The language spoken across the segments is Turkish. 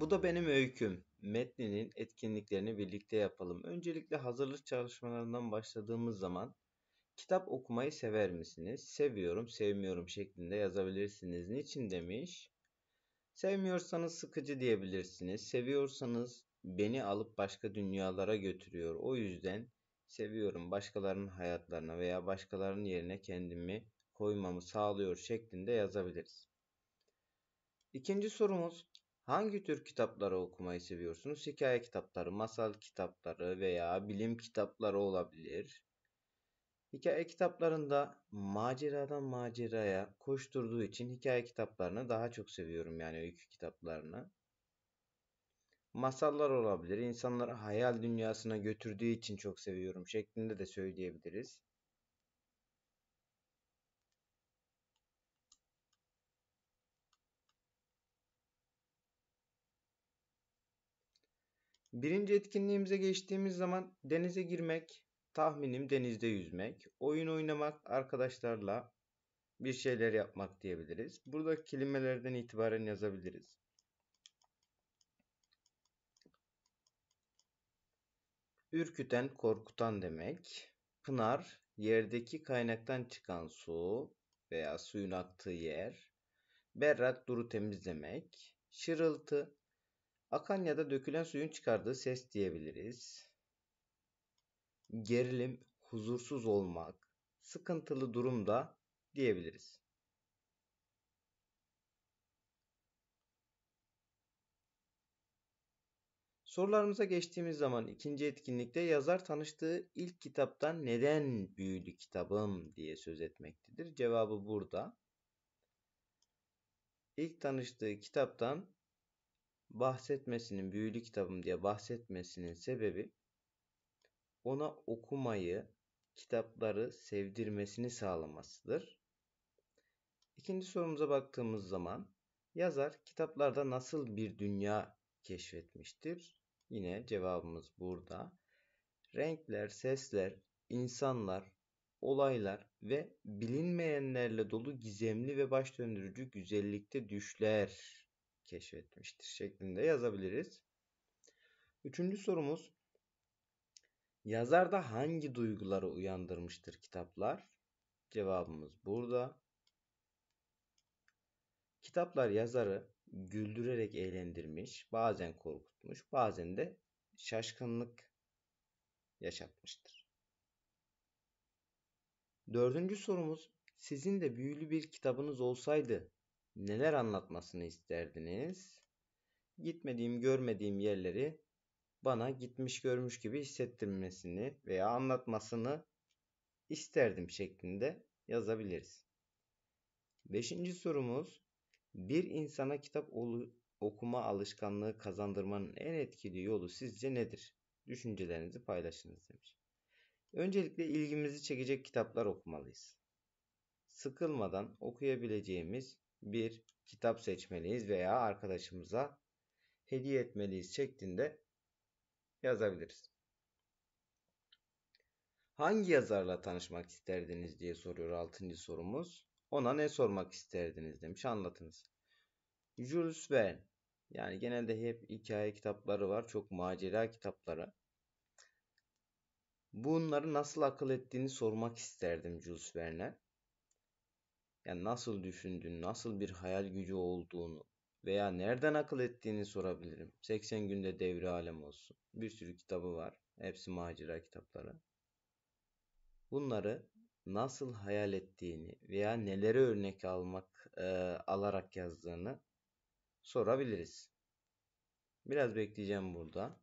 Bu da benim öyküm. Metninin etkinliklerini birlikte yapalım. Öncelikle hazırlık çalışmalarından başladığımız zaman kitap okumayı sever misiniz? Seviyorum, sevmiyorum şeklinde yazabilirsiniz. Niçin demiş? Sevmiyorsanız sıkıcı diyebilirsiniz. Seviyorsanız beni alıp başka dünyalara götürüyor. O yüzden seviyorum başkalarının hayatlarına veya başkalarının yerine kendimi koymamı sağlıyor şeklinde yazabiliriz. İkinci sorumuz Hangi tür kitapları okumayı seviyorsunuz? Hikaye kitapları, masal kitapları veya bilim kitapları olabilir. Hikaye kitaplarında maceradan maceraya koşturduğu için hikaye kitaplarını daha çok seviyorum yani öykü kitaplarını. Masallar olabilir. İnsanları hayal dünyasına götürdüğü için çok seviyorum şeklinde de söyleyebiliriz. Birinci etkinliğimize geçtiğimiz zaman denize girmek, tahminim denizde yüzmek, oyun oynamak, arkadaşlarla bir şeyler yapmak diyebiliriz. Burada kelimelerden itibaren yazabiliriz. Ürküten, korkutan demek. Pınar, yerdeki kaynaktan çıkan su veya suyun aktığı yer. Berrak, duru temiz demek. Şırıltı, Akan ya da dökülen suyun çıkardığı ses diyebiliriz. Gerilim, huzursuz olmak, sıkıntılı durumda diyebiliriz. Sorularımıza geçtiğimiz zaman ikinci etkinlikte yazar tanıştığı ilk kitaptan neden büyülü kitabım diye söz etmektedir. Cevabı burada. İlk tanıştığı kitaptan bahsetmesinin büyülü kitabım diye bahsetmesinin sebebi ona okumayı, kitapları sevdirmesini sağlamasıdır. İkinci sorumuza baktığımız zaman yazar kitaplarda nasıl bir dünya keşfetmiştir? Yine cevabımız burada. Renkler, sesler, insanlar, olaylar ve bilinmeyenlerle dolu gizemli ve baş döndürücü güzellikte düşler keşfetmiştir şeklinde yazabiliriz. Üçüncü sorumuz yazarda hangi duyguları uyandırmıştır kitaplar? Cevabımız burada. Kitaplar yazarı güldürerek eğlendirmiş, bazen korkutmuş, bazen de şaşkınlık yaşatmıştır. Dördüncü sorumuz sizin de büyülü bir kitabınız olsaydı neler anlatmasını isterdiniz? Gitmediğim, görmediğim yerleri bana gitmiş görmüş gibi hissettirmesini veya anlatmasını isterdim şeklinde yazabiliriz. Beşinci sorumuz bir insana kitap okuma alışkanlığı kazandırmanın en etkili yolu sizce nedir? Düşüncelerinizi paylaşınız demiş. Öncelikle ilgimizi çekecek kitaplar okumalıyız. Sıkılmadan okuyabileceğimiz bir kitap seçmeliyiz veya arkadaşımıza hediye etmeliyiz şeklinde yazabiliriz. Hangi yazarla tanışmak isterdiniz diye soruyor 6. sorumuz. Ona ne sormak isterdiniz demiş anlatınız. Jules Verne yani genelde hep hikaye kitapları var. Çok macera kitapları. Bunları nasıl akıl ettiğini sormak isterdim Jules Verne'e yani nasıl düşündüğünü, nasıl bir hayal gücü olduğunu veya nereden akıl ettiğini sorabilirim. 80 günde devre alem olsun. Bir sürü kitabı var. Hepsi macera kitapları. Bunları nasıl hayal ettiğini veya neleri örnek almak e, alarak yazdığını sorabiliriz. Biraz bekleyeceğim burada.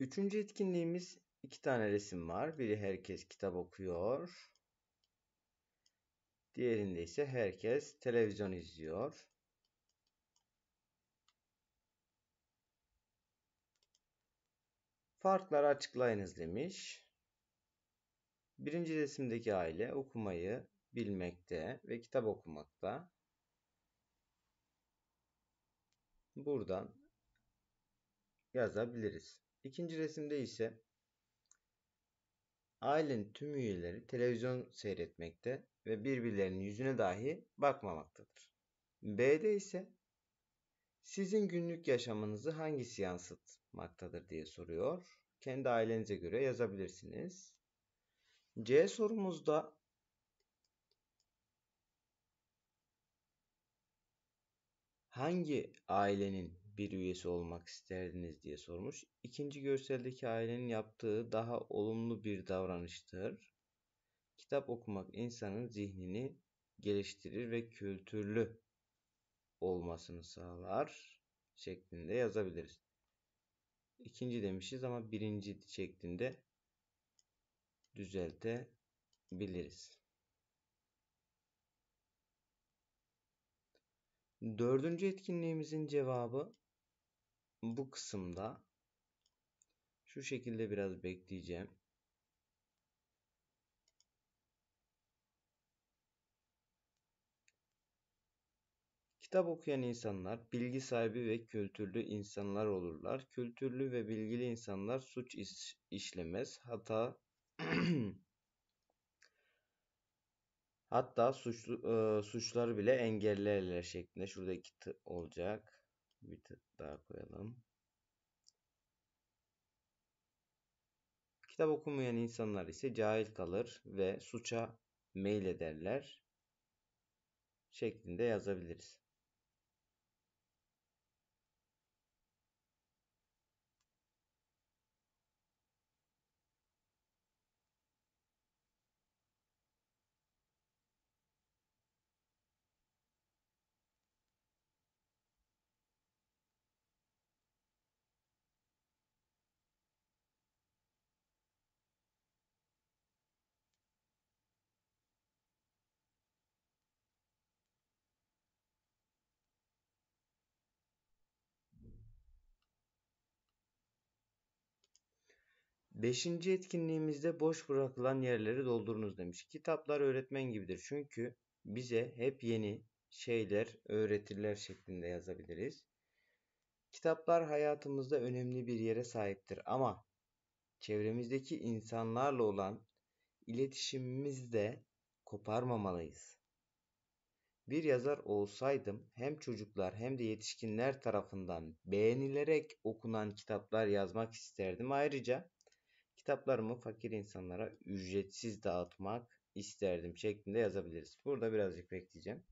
Üçüncü etkinliğimiz iki tane resim var. Biri herkes kitap okuyor. Diğerinde ise herkes televizyon izliyor. Farkları açıklayınız demiş. Birinci resimdeki aile okumayı bilmekte ve kitap okumakta. Buradan yazabiliriz. İkinci resimde ise ailenin tüm üyeleri televizyon seyretmekte ve birbirlerinin yüzüne dahi bakmamaktadır. B'de ise sizin günlük yaşamınızı hangisi yansıtmaktadır diye soruyor. Kendi ailenize göre yazabilirsiniz. C sorumuzda hangi ailenin bir üyesi olmak isterdiniz diye sormuş. İkinci görseldeki ailenin yaptığı daha olumlu bir davranıştır. Kitap okumak insanın zihnini geliştirir ve kültürlü olmasını sağlar şeklinde yazabiliriz. İkinci demişiz ama birinci şeklinde düzeltebiliriz. Dördüncü etkinliğimizin cevabı bu kısımda şu şekilde biraz bekleyeceğim. Kitap okuyan insanlar bilgi sahibi ve kültürlü insanlar olurlar. Kültürlü ve bilgili insanlar suç iş, işlemez. Hata hatta suçlu, e, suçları bile engellerler şeklinde şuradaki olacak. Bir tık daha koyalım. Kitap okumayan insanlar ise cahil kalır ve suça meylederler şeklinde yazabiliriz. Beşinci etkinliğimizde boş bırakılan yerleri doldurunuz demiş. Kitaplar öğretmen gibidir. Çünkü bize hep yeni şeyler öğretirler şeklinde yazabiliriz. Kitaplar hayatımızda önemli bir yere sahiptir ama çevremizdeki insanlarla olan iletişimimizde koparmamalıyız. Bir yazar olsaydım hem çocuklar hem de yetişkinler tarafından beğenilerek okunan kitaplar yazmak isterdim. Ayrıca kitaplarımı fakir insanlara ücretsiz dağıtmak isterdim şeklinde yazabiliriz. Burada birazcık bekleyeceğim.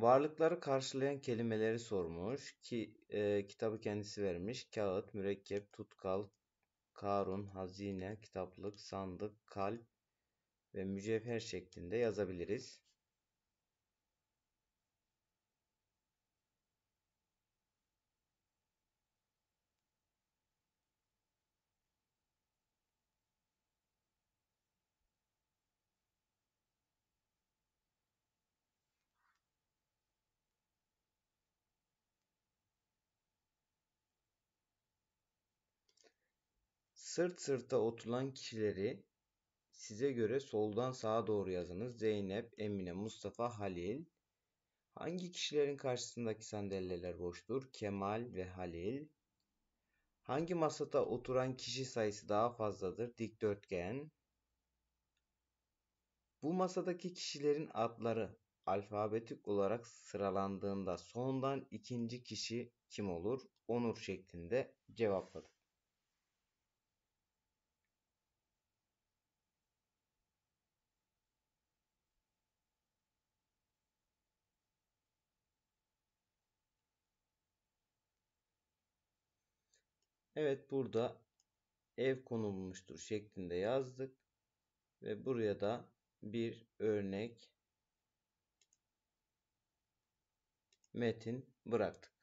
Varlıkları karşılayan kelimeleri sormuş ki e, kitabı kendisi vermiş. Kağıt, mürekkep, tutkal, karun, hazine, kitaplık, sandık, kalp ve mücevher şeklinde yazabiliriz. Sırt sırta oturan kişileri size göre soldan sağa doğru yazınız. Zeynep, Emine, Mustafa, Halil. Hangi kişilerin karşısındaki sandalyeler boştur? Kemal ve Halil. Hangi masada oturan kişi sayısı daha fazladır? Dikdörtgen. Bu masadaki kişilerin adları alfabetik olarak sıralandığında sondan ikinci kişi kim olur? Onur şeklinde cevapladı. Evet burada ev konulmuştur şeklinde yazdık. Ve buraya da bir örnek metin bıraktık.